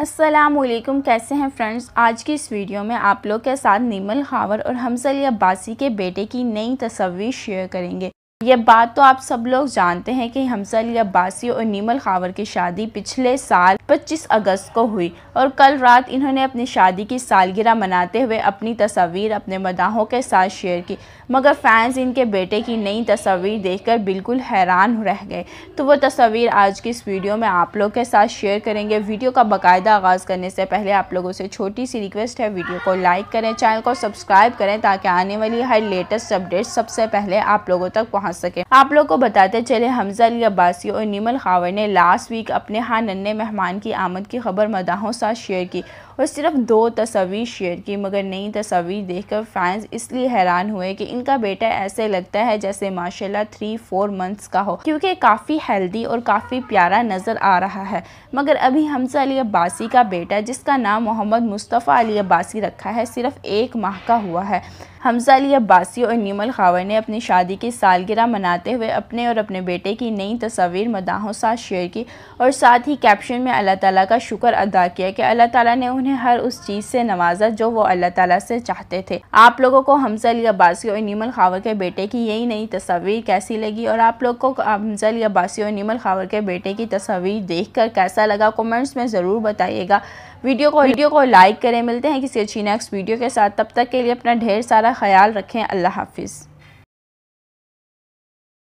असलम कैसे हैं फ्रेंड्स आज की इस वीडियो में आप लोग के साथ नीमल खावर और हमसल अब्बासी के बेटे की नई तस्वीर शेयर करेंगे ये बात तो आप सब लोग जानते हैं कि हमसा अली अब्बासी और नीमल खावर की शादी पिछले साल 25 अगस्त को हुई और कल रात इन्होंने अपनी शादी की सालगिरह मनाते हुए अपनी तस्वीर अपने मदाहों के साथ शेयर की मगर फैंस इनके बेटे की नई तस्वीर देखकर बिल्कुल हैरान रह गए तो वो तस्वीर आज की इस वीडियो में आप लोग के साथ शेयर करेंगे वीडियो का बाकायदा आगाज़ करने से पहले आप लोगों से छोटी सी रिक्वेस्ट है वीडियो को लाइक करें चैनल को सब्सक्राइब करें ताकि आने वाली हर लेटेस्ट अपडेट सबसे पहले आप लोगों तक पहुँच पहुंच सके आप लोग को बताते चले हमजा अली अब्बासी और नीमल खावर ने लास्ट वीक अपने हाँ नन्हे मेहमान की आमद की खबर मदाहों साथ शेयर की और सिर्फ दो तस्वीर शेयर की मगर नई तस्वीर देखकर फैंस इसलिए हैरान हुए कि इनका बेटा ऐसे लगता है जैसे माशाल्लाह थ्री फोर मंथ्स का हो क्योंकि काफ़ी हेल्दी और काफ़ी प्यारा नज़र आ रहा है मगर अभी हमसा अली अब्बासी का बेटा जिसका नाम मोहम्मद मुस्तफ़ा अली अब्बासी रखा है सिर्फ एक माह का हुआ है हमजा अली अब्बासी और नीमल खावर ने अपनी शादी की सालगिरह मनाते हुए अपने और अपने बेटे की नई तस्वीर मदाहों साथ शेयर की और साथ ही कैप्शन में अल्लाह ताला का शुक्र अदा किया कि अल्लाह ताला ने उन्हें उन्हें हर उस चीज़ से नवाजा जो वो अल्लाह ताला से चाहते थे आप लोगों को हमजल अब्बासी और नीमल खावर के बेटे की यही नई तस्वीर कैसी लगी और आप लोग को हमजल अब्बासी और नीमल खावर के बेटे की तस्वीर कर कैसा लगा कॉमेंट्स में ज़रूर बताइएगा वीडियो को वीडियो को लाइक करें मिलते हैं किसी अच्छी नेक्स्ट वीडियो के साथ तब तक के लिए अपना ढेर सारा ख्याल रखें अल्लाह हाफिज़